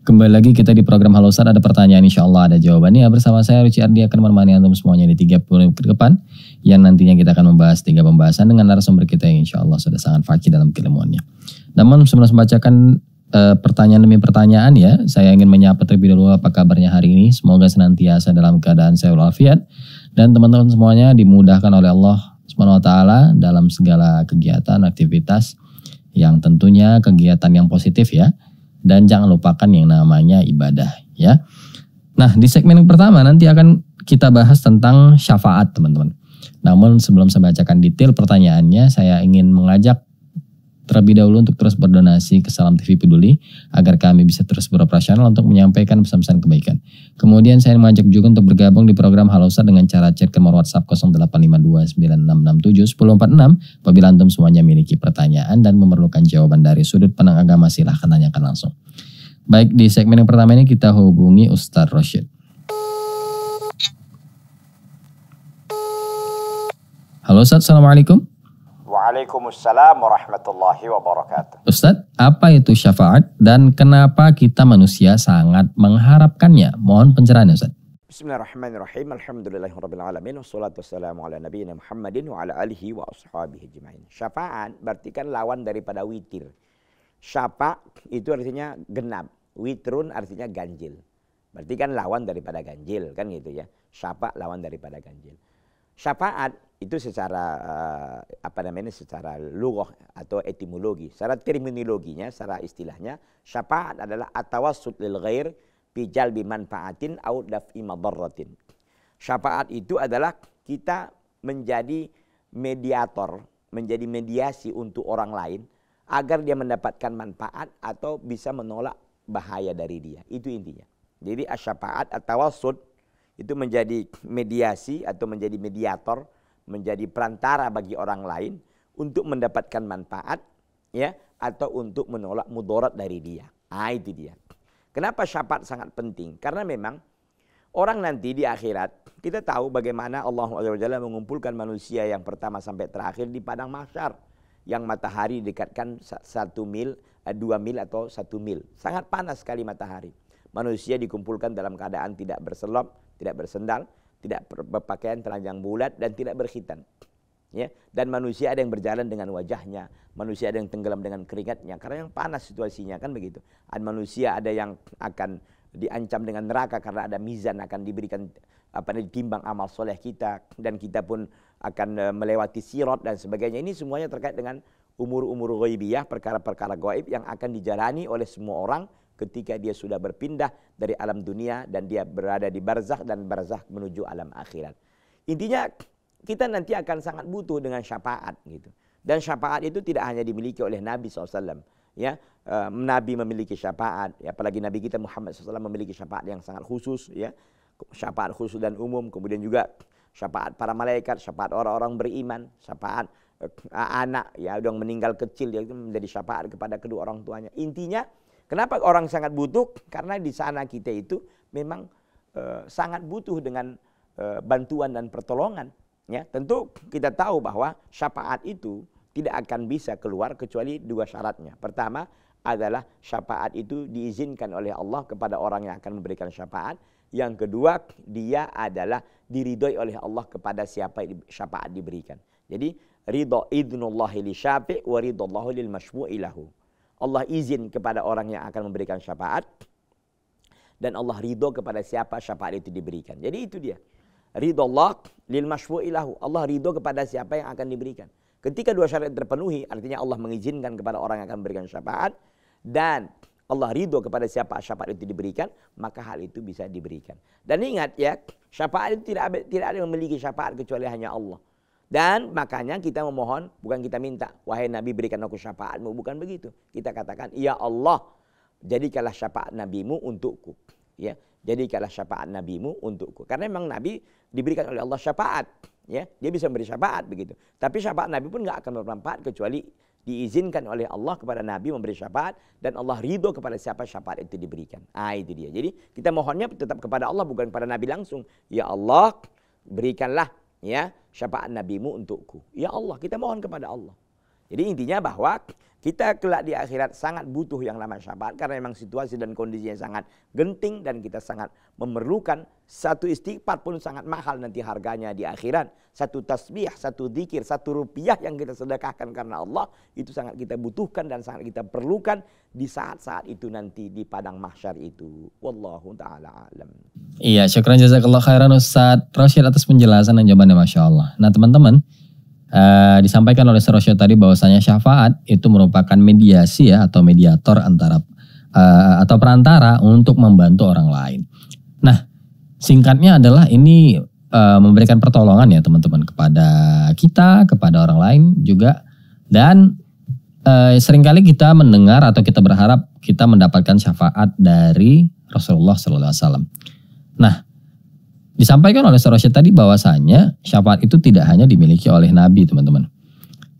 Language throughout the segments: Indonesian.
Kembali lagi kita di program Halo Ustaz, ada pertanyaan insya Allah ada jawabannya bersama saya Richie Ardi akan menemani antum semuanya di 30 menit ke depan yang nantinya kita akan membahas tiga pembahasan dengan narasumber kita yang insya Allah sudah sangat fakih dalam keilmuannya. Namun sebelum membacakan e, pertanyaan demi pertanyaan ya, saya ingin menyapa terlebih dahulu apa kabarnya hari ini. Semoga senantiasa dalam keadaan saya walafiat dan teman-teman semuanya dimudahkan oleh Allah Subhanahu wa taala dalam segala kegiatan, aktivitas yang tentunya kegiatan yang positif ya dan jangan lupakan yang namanya ibadah ya. Nah, di segmen yang pertama nanti akan kita bahas tentang syafaat, teman-teman. Namun sebelum saya bacakan detail pertanyaannya, saya ingin mengajak Terlebih dahulu untuk terus berdonasi ke Salam TV Peduli agar kami bisa terus beroperasional untuk menyampaikan pesan-pesan kebaikan. Kemudian saya mengajak juga untuk bergabung di program Halosa dengan cara chat ke nomor WhatsApp 085296671046 apabila antum semuanya memiliki pertanyaan dan memerlukan jawaban dari sudut pandang agama silahkan tanyakan langsung. Baik di segmen yang pertama ini kita hubungi Ustadz Rashid. Halo Ustadz, Assalamualaikum. Waalaikumsalam warahmatullahi wabarakatuh. Ustadz, apa itu syafaat dan kenapa kita manusia sangat mengharapkannya? Mohon pencerahannya Ustadz. Bismillahirrahmanirrahim. Alhamdulillahirrahmanirrahim. Wassalatu wassalamu ala nabiyina Muhammadin wa ala alihi wa ashabihi jemain. Syafaat berarti kan lawan daripada witir. Syafa itu artinya genap. Witrun artinya ganjil. Berarti kan lawan daripada ganjil kan gitu ya. Syafa lawan daripada ganjil. Syafaat itu secara eh, apa namanya secara lugah atau etimologi, secara terminologinya, secara istilahnya syafaat adalah atawassut lil ghair fi jalbi manfaatin au daf'i madarratin. Syafaat itu adalah kita menjadi mediator, menjadi mediasi untuk orang lain agar dia mendapatkan manfaat atau bisa menolak bahaya dari dia. Itu intinya. Jadi asyafaat atau wasud itu menjadi mediasi atau menjadi mediator, menjadi perantara bagi orang lain untuk mendapatkan manfaat ya atau untuk menolak mudarat dari dia. Ah itu dia. Kenapa syafaat sangat penting? Karena memang orang nanti di akhirat kita tahu bagaimana Allah Azza mengumpulkan manusia yang pertama sampai terakhir di padang mahsyar yang matahari dekatkan satu mil, eh, dua mil atau satu mil. Sangat panas sekali matahari. Manusia dikumpulkan dalam keadaan tidak berselop, tidak bersendal, tidak berpakaian telanjang bulat dan tidak berkhitan. Ya, dan manusia ada yang berjalan dengan wajahnya, manusia ada yang tenggelam dengan keringatnya karena yang panas situasinya kan begitu. Dan manusia ada yang akan diancam dengan neraka karena ada mizan akan diberikan apa timbang amal soleh kita dan kita pun akan eh, melewati sirot dan sebagainya. Ini semuanya terkait dengan umur-umur ghaibiyah, perkara-perkara gaib yang akan dijalani oleh semua orang ketika dia sudah berpindah dari alam dunia dan dia berada di barzakh dan barzakh menuju alam akhirat. Intinya kita nanti akan sangat butuh dengan syafaat gitu. Dan syafaat itu tidak hanya dimiliki oleh Nabi SAW. Ya, e, Nabi memiliki syafaat, ya, apalagi Nabi kita Muhammad SAW memiliki syafaat yang sangat khusus, ya, syafaat khusus dan umum. Kemudian juga syafaat para malaikat, syafaat orang-orang beriman, syafaat eh, anak ya yang meninggal kecil itu menjadi syafaat kepada kedua orang tuanya. Intinya Kenapa orang sangat butuh? Karena di sana kita itu memang e, sangat butuh dengan e, bantuan dan pertolongan. Ya, tentu kita tahu bahwa syafaat itu tidak akan bisa keluar kecuali dua syaratnya. Pertama adalah syafaat itu diizinkan oleh Allah kepada orang yang akan memberikan syafaat. Yang kedua, dia adalah diridhoi oleh Allah kepada siapa syafaat diberikan. Jadi ridho idnullahi li syafi' wa ridho lil mashmu'ilahu. Allah izin kepada orang yang akan memberikan syafaat dan Allah ridho kepada siapa syafaat itu diberikan. Jadi itu dia. Ridho Allah lil mashfu'ilahu. Allah ridho kepada siapa yang akan diberikan. Ketika dua syarat terpenuhi, artinya Allah mengizinkan kepada orang yang akan memberikan syafaat dan Allah ridho kepada siapa syafaat itu diberikan, maka hal itu bisa diberikan. Dan ingat ya, syafaat itu tidak, ada tidak ada yang memiliki syafaat kecuali hanya Allah. Dan makanya kita memohon, bukan kita minta. Wahai Nabi berikan aku syafaatmu. Bukan begitu. Kita katakan, Ya Allah, jadikanlah syafaat Nabimu untukku. Ya, jadikanlah syafaat Nabimu untukku. Karena memang Nabi diberikan oleh Allah syafaat. Ya, dia bisa memberi syafaat begitu. Tapi syafaat Nabi pun nggak akan bermanfaat kecuali diizinkan oleh Allah kepada Nabi memberi syafaat dan Allah ridho kepada siapa syafaat itu diberikan. Ah itu dia. Jadi kita mohonnya tetap kepada Allah bukan kepada Nabi langsung. Ya Allah, berikanlah ya syafaat nabimu untukku ya Allah kita mohon kepada Allah jadi intinya bahwa kita kelak di akhirat sangat butuh yang namanya syafaat karena memang situasi dan kondisinya sangat genting dan kita sangat memerlukan satu istighfar pun sangat mahal nanti harganya di akhirat. Satu tasbih, satu zikir, satu rupiah yang kita sedekahkan karena Allah itu sangat kita butuhkan dan sangat kita perlukan di saat-saat itu nanti di padang mahsyar itu. Wallahu taala alam. Iya, syukran jazakallah khairan Ustaz Rashid atas penjelasan dan jawabannya Masya Allah. Nah teman-teman, Uh, disampaikan oleh Serosio tadi bahwasanya syafaat itu merupakan mediasi ya atau mediator antara uh, atau perantara untuk membantu orang lain. Nah, singkatnya adalah ini uh, memberikan pertolongan ya teman-teman kepada kita, kepada orang lain juga dan uh, seringkali kita mendengar atau kita berharap kita mendapatkan syafaat dari Rasulullah Sallallahu Alaihi Wasallam. Nah, Disampaikan oleh Sarosya tadi bahwasanya syafaat itu tidak hanya dimiliki oleh Nabi teman-teman.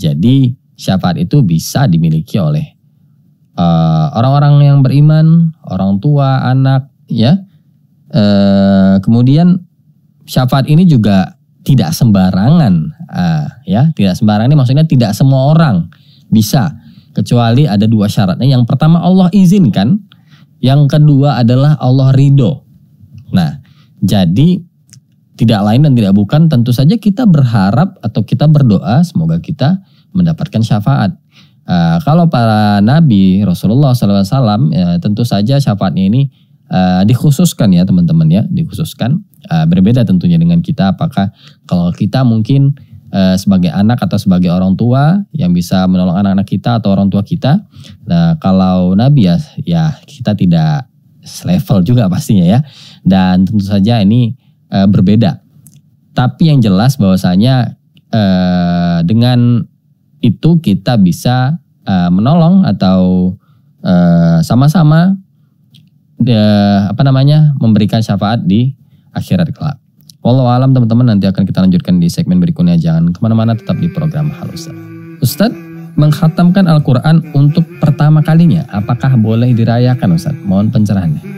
Jadi syafaat itu bisa dimiliki oleh eh, orang-orang uh, yang beriman, orang tua, anak, ya. Uh, kemudian syafaat ini juga tidak sembarangan, uh, ya, tidak sembarangan. Ini maksudnya tidak semua orang bisa, kecuali ada dua syaratnya. Yang pertama Allah izinkan, yang kedua adalah Allah ridho. Nah, jadi tidak lain dan tidak bukan tentu saja kita berharap atau kita berdoa semoga kita mendapatkan syafaat. Uh, kalau para nabi Rasulullah SAW ya, tentu saja syafaatnya ini uh, dikhususkan ya teman-teman ya dikhususkan uh, berbeda tentunya dengan kita apakah kalau kita mungkin uh, sebagai anak atau sebagai orang tua yang bisa menolong anak-anak kita atau orang tua kita nah kalau nabi ya ya kita tidak selevel juga pastinya ya. Dan tentu saja ini e, berbeda. Tapi yang jelas bahwasanya e, dengan itu kita bisa e, menolong atau sama-sama e, apa namanya memberikan syafaat di akhirat kelak. Walau alam teman-teman nanti akan kita lanjutkan di segmen berikutnya. Jangan kemana-mana tetap di program Halusa. Ustadz, menghatamkan Al-Quran untuk pertama kalinya? Apakah boleh dirayakan Ustaz? Mohon pencerahannya.